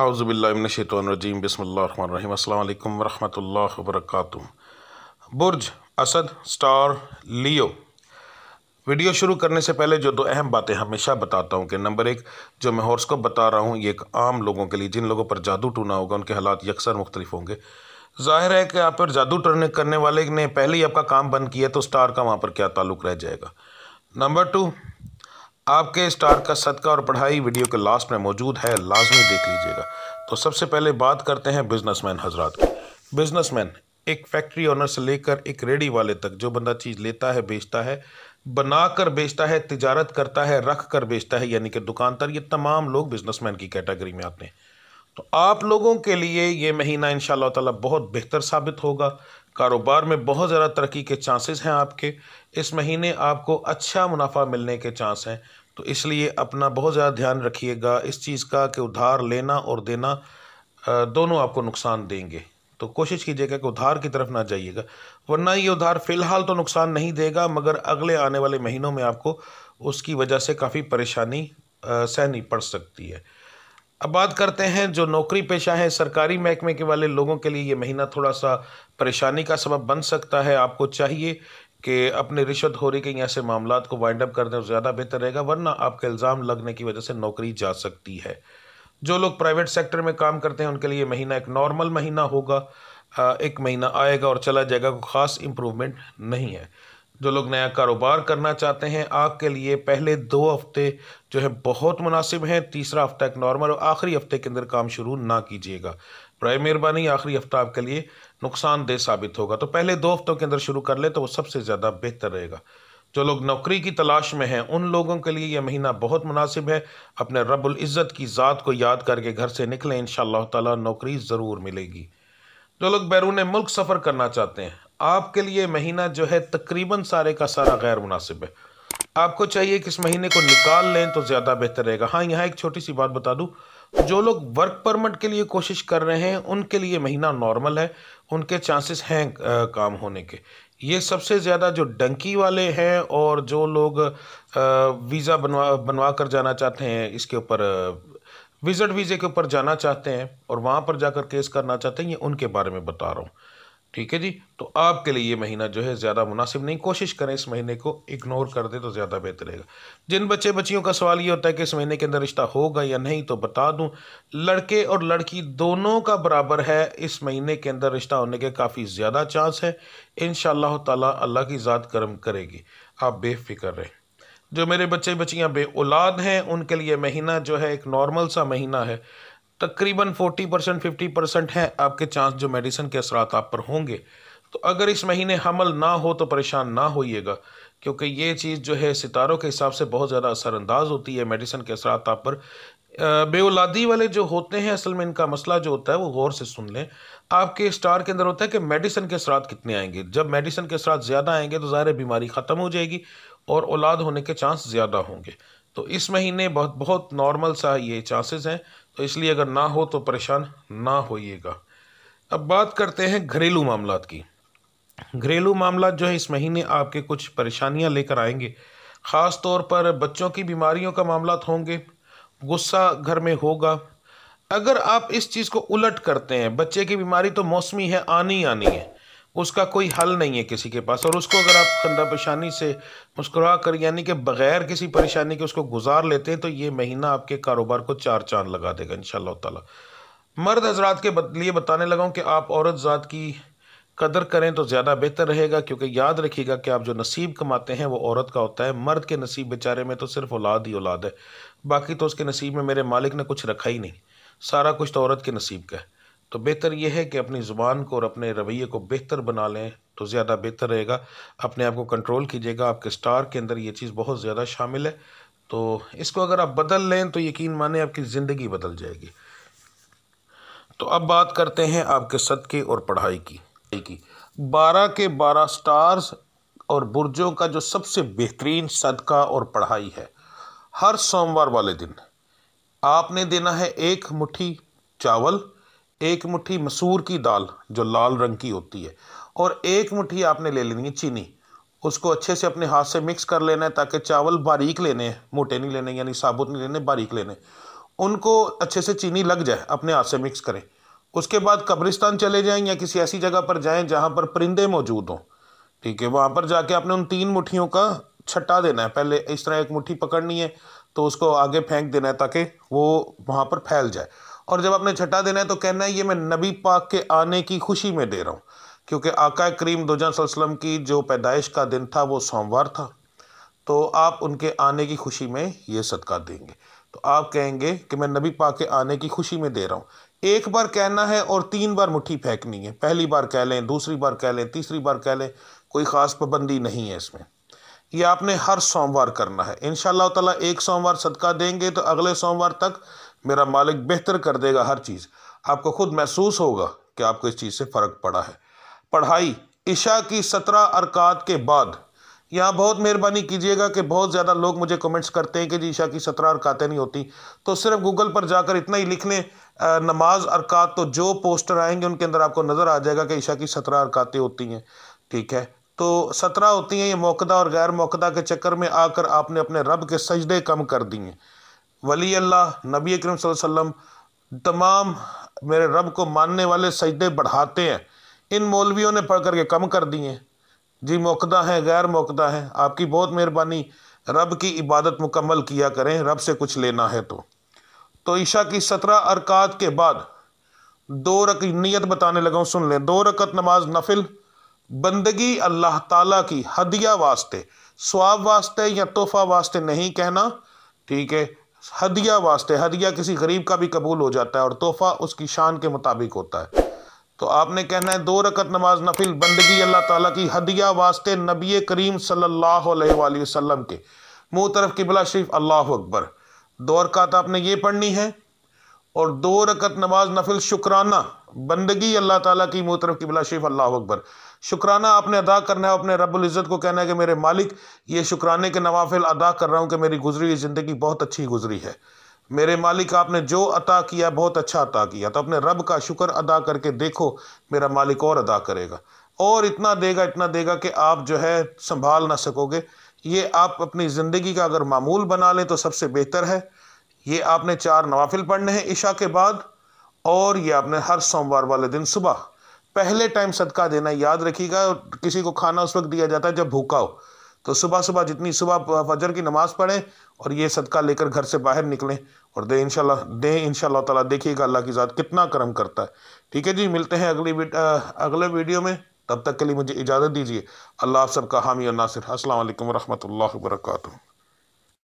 हाउज़बिल्लाजीम बसमीम अल्लाम वरहमल वर्क बुर्ज असद स्टार लियो वीडियो शुरू करने से पहले जो दो अहम बातें हमेशा बताता हूँ कि नंबर एक जो मैं हॉर्स को बता रहा हूँ ये एक आम लोगों के लिए जिन लोगों पर जादू टूना होगा उनके हालात यकसर मुख्तलिफ होंगे ज़ाहिर है कि आप पर जादू टरने करने वाले ने पहले ही आपका काम बंद किया तो स्टार का वहाँ पर क्या ताल्लुक रह जाएगा नंबर टू आपके स्टार का सदका और पढ़ाई वीडियो के लास्ट में मौजूद है लाजमी देख लीजिएगा तो सबसे पहले बात करते हैं बिजनेसमैन हजरात की बिजनेसमैन एक फैक्ट्री ओनर से लेकर एक रेडी वाले तक जो बंदा चीज़ लेता है बेचता है बना कर बेचता है तजारत करता है रख कर बेचता है यानी कि दुकानदार ये तमाम लोग बिजनेसमैन की कैटेगरी में आते हैं तो आप लोगों के लिए ये महीना इन ताला बहुत बेहतर साबित होगा कारोबार में बहुत ज़्यादा तरक्की के चांसेस हैं आपके इस महीने आपको अच्छा मुनाफा मिलने के चांस हैं तो इसलिए अपना बहुत ज़्यादा ध्यान रखिएगा इस चीज़ का कि उधार लेना और देना दोनों आपको नुकसान देंगे तो कोशिश कीजिएगा कि उधार की तरफ ना जाइएगा वरना ये उधार फ़िलहाल तो नुकसान नहीं देगा मगर अगले आने वाले महीनों में आपको उसकी वजह से काफ़ी परेशानी सहनी पड़ सकती है अब बात करते हैं जो नौकरी पेशा हैं सरकारी महकमे के वाले लोगों के लिए ये महीना थोड़ा सा परेशानी का सबब बन सकता है आपको चाहिए कि अपने रिश्वत होरी के यहाँ से मामला को वाइंड अप कर दें ज़्यादा बेहतर रहेगा वरना आपके इल्ज़ाम लगने की वजह से नौकरी जा सकती है जो लोग प्राइवेट सेक्टर में काम करते हैं उनके लिए महीना एक नॉर्मल महीना होगा एक महीना आएगा और चला जाएगा कोई ख़ास इम्प्रूवमेंट नहीं है जो लोग नया कारोबार करना चाहते हैं आपके लिए पहले दो हफ्ते जो है बहुत मुनासिब हैं तीसरा हफ्ता एक नॉर्मल और आखिरी हफ्ते के अंदर काम शुरू ना कीजिएगा बर मेहरबानी आखिरी हफ्ता आपके लिए नुकसानदेह साबित होगा तो पहले दो हफ्तों के अंदर शुरू कर ले तो वो सबसे ज़्यादा बेहतर रहेगा जो लोग नौकरी की तलाश में हैं उन लोगों के लिए यह महीना बहुत मुनासिब है अपने रब्बुल इज़्ज़त की ज़ात को याद करके घर से निकलें इन ताला नौकरी ज़रूर मिलेगी जो लोग बैरून मुल्क सफ़र करना चाहते हैं आपके लिए महीना जो है तकरीबन सारे का सारा गैर मुनासिब है आपको चाहिए कि इस महीने को निकाल लें तो ज़्यादा बेहतर रहेगा हाँ यहाँ एक छोटी सी बात बता दूँ जो लोग वर्क परमिट के लिए कोशिश कर रहे हैं उनके लिए महीना नॉर्मल है उनके चांसेस हैं काम होने के ये सबसे ज़्यादा जो डंकी वाले हैं और जो लोग वीज़ा बनवा बनवा कर जाना चाहते हैं इसके ऊपर विज़िट वीज़े के ऊपर जाना चाहते हैं और वहाँ पर जाकर केस करना चाहते हैं ये उनके बारे में बता रहा हूँ ठीक है जी तो आपके लिए ये महीना जो है ज़्यादा मुनासिब नहीं कोशिश करें इस महीने को इग्नोर कर दें तो ज़्यादा बेहतर रहेगा जिन बच्चे बच्चियों का सवाल ये होता है कि इस महीने के अंदर रिश्ता होगा या नहीं तो बता दूं लड़के और लड़की दोनों का बराबर है इस महीने के अंदर रिश्ता होने के काफ़ी ज़्यादा चांस है इन शाह अल्लाह की ज़ात कर्म करेगी आप बेफिक्र रहें जो मेरे बच्चे बच्चियाँ बे औलाद हैं उनके लिए महीना जो है एक नॉर्मल सा महीना है तकरीबन 40 परसेंट फिफ्टी परसेंट हैं आपके चांस जो मेडिसिन के असर आप पर होंगे तो अगर इस महीने हमल ना हो तो परेशान ना होइएगा क्योंकि ये चीज़ जो है सितारों के हिसाब से बहुत ज़्यादा असरानंदाज होती है मेडिसिन के असरात आप पर बेउलादी वाले जो होते हैं असल में इनका मसला जो होता है वो गौर से सुन लें आपके स्टार के अंदर होता है कि मेडिसिन के असरात कितने आएंगे जब मेडिसिन के असरात ज़्यादा आएंगे तो ज़ाहिर बीमारी ख़त्म हो जाएगी और औलाद होने के चांस ज़्यादा होंगे तो इस महीने बहुत बहुत नॉर्मल सा ये चांसेस हैं तो इसलिए अगर ना हो तो परेशान ना होइएगा अब बात करते हैं घरेलू मामला की घरेलू मामला जो है इस महीने आपके कुछ परेशानियां लेकर आएंगे ख़ास तौर पर बच्चों की बीमारियों का मामला होंगे गुस्सा घर में होगा अगर आप इस चीज़ को उलट करते हैं बच्चे की बीमारी तो मौसमी है आनी आनी है उसका कोई हल नहीं है किसी के पास और उसको अगर आप खंदा परेशानी से मुस्कुरा कर यानी कि बग़ैर किसी परेशानी के उसको गुजार लेते हैं तो ये महीना आपके कारोबार को चार चांद लगा देगा इन ताला मर्द हजरात के लिए बताने लगा हूँ कि आप औरत ज़ात की कदर करें तो ज़्यादा बेहतर रहेगा क्योंकि याद रखिएगा कि आप जो नसीब कमाते हैं वो औरत का होता है मर्द के नसीब बेचारे में तो सिर्फ औलाद ही औलाद है बाकी तो उसके नसीब में मेरे मालिक ने कुछ रखा ही नहीं सारा कुछ तो औरत के नसीब का है तो बेहतर यह है कि अपनी ज़ुबान को और अपने रवैये को बेहतर बना लें तो ज़्यादा बेहतर रहेगा अपने आप को कंट्रोल कीजिएगा आपके स्टार के अंदर ये चीज़ बहुत ज़्यादा शामिल है तो इसको अगर आप बदल लें तो यकीन माने आपकी ज़िंदगी बदल जाएगी तो अब बात करते हैं आपके सदके और पढ़ाई की की बारह के बारह स्टार्स और बुरजों का जो सबसे बेहतरीन सदका और पढ़ाई है हर सोमवार वाले दिन आपने देना है एक मुट्ठी चावल एक मुट्ठी मसूर की दाल जो लाल रंग की होती है और एक मुट्ठी आपने ले लेनी है चीनी उसको अच्छे से अपने हाथ से मिक्स कर लेना है ताकि चावल बारीक लेने हैं मोटे नहीं लेने यानी साबुत नहीं लेने बारीक लेने उनको अच्छे से चीनी लग जाए अपने हाथ से मिक्स करें उसके बाद कब्रिस्तान चले जाएँ या किसी ऐसी जगह पर जाएँ जहाँ पर परिंदे मौजूद हों ठीक है वहाँ पर जाके आपने उन तीन मुठियों का छट्टा देना है पहले इस तरह एक मुट्ठी पकड़नी है तो उसको आगे फेंक देना है ताकि वो वहाँ पर फैल जाए और जब आपने छठा देना है तो कहना है ये मैं नबी पाक के आने की खुशी में दे रहा हूँ क्योंकि आका करीम दोजन की जो पैदाइश का दिन था वो सोमवार था तो आप उनके आने की खुशी में ये सदका देंगे तो आप कहेंगे कि मैं नबी पाक के आने की खुशी में दे रहा हूँ एक बार कहना है और तीन बार मुट्ठी फेंकनी है पहली बार कह लें दूसरी बार कह लें तीसरी बार कह लें कोई ख़ास पाबंदी नहीं है इसमें ये आपने हर सोमवार करना है इन ताला एक सोमवार सदका देंगे तो अगले सोमवार तक मेरा मालिक बेहतर कर देगा हर चीज़ आपको खुद महसूस होगा कि आपको इस चीज़ से फ़र्क पड़ा है पढ़ाई ईशा की सत्रह अरकात के बाद यहाँ बहुत मेहरबानी कीजिएगा कि बहुत ज़्यादा लोग मुझे कमेंट्स करते हैं कि जी ईशा की सत्रह अरकातें नहीं होती तो सिर्फ गूगल पर जाकर इतना ही लिख लें नमाज अरकात तो जो पोस्टर आएंगे उनके अंदर आपको नज़र आ जाएगा कि ईशा की सत्रह अरकातें होती हैं ठीक है तो सत्रह होती हैं ये मौकदा और गैर मौकदा के चक्कर में आकर आपने अपने रब के सजदे कम कर दिए वली अल्लाह नबी करीम वसल्लम तमाम मेरे रब को मानने वाले सजदे बढ़ाते हैं इन मौलवियों ने पढ़ करके कम कर दिए जी मौकदा हैं गैर मौकदा हैं आपकी बहुत मेहरबानी रब की इबादत मुकम्मल किया करें रब से कुछ लेना है तो तो ईशा की सत्रह अरकात के बाद दो रक नीयत बताने लगा सुन लें दो रकत नमाज नफिल बंदगी अल्लाह ताला की हदिया वास्ते स्वाब वास्ते या तोहफा वास्ते नहीं कहना ठीक है हदिया वास्ते हदिया किसी गरीब का भी कबूल हो जाता है और तोहफा उसकी शान के मुताबिक होता है तो आपने कहना है दो रकत नमाज नफिल बंदगी अल्लाह ताला की हदिया वास्ते नबी करीम सल्लल्लाहु अलैहि वसल्लम के मुँह तरफ किबला शरीफ अल्लाह अकबर दो रकत आपने ये पढ़नी है और दो रकत नमाज नफिल शुक्राना बंदगी अल्लाह ताला की मोहतरफ की बिला शेफ अल्लाह अकबर शुक्राना आपने अदा करना है अपने रब्बुल इज़्ज़त को कहना है कि मेरे मालिक ये शुक्राने के नवाफिल अदा कर रहा हूँ कि मेरी गुजरी ज़िंदगी बहुत अच्छी गुजरी है मेरे मालिक आपने जो अता किया बहुत अच्छा अता किया तो अपने रब का शुक्र अदा करके देखो मेरा मालिक और अदा करेगा और इतना देगा इतना देगा कि आप जो है संभाल ना सकोगे ये आप अपनी ज़िंदगी का अगर मामूल बना लें तो सबसे बेहतर है ये आपने चार नवाफिल पढ़ने हैं ईशा के बाद और ये आपने हर सोमवार वाले दिन सुबह पहले टाइम सदका देना याद रखिएगा किसी को खाना उस वक्त दिया जाता है जब भूखा हो तो सुबह सुबह जितनी सुबह फजर की नमाज़ पढ़ें और ये सदका लेकर घर से बाहर निकलें और दे इनशाला दें इनशाला ताला देखिएगा अल्लाह की ज़ात कितना करम करता है ठीक है जी मिलते हैं अगली अगले वीडियो में तब तक के लिए मुझे इजाज़त दीजिए अल्लाह आप सबका हामी और नासिर असल वरहमल वर्का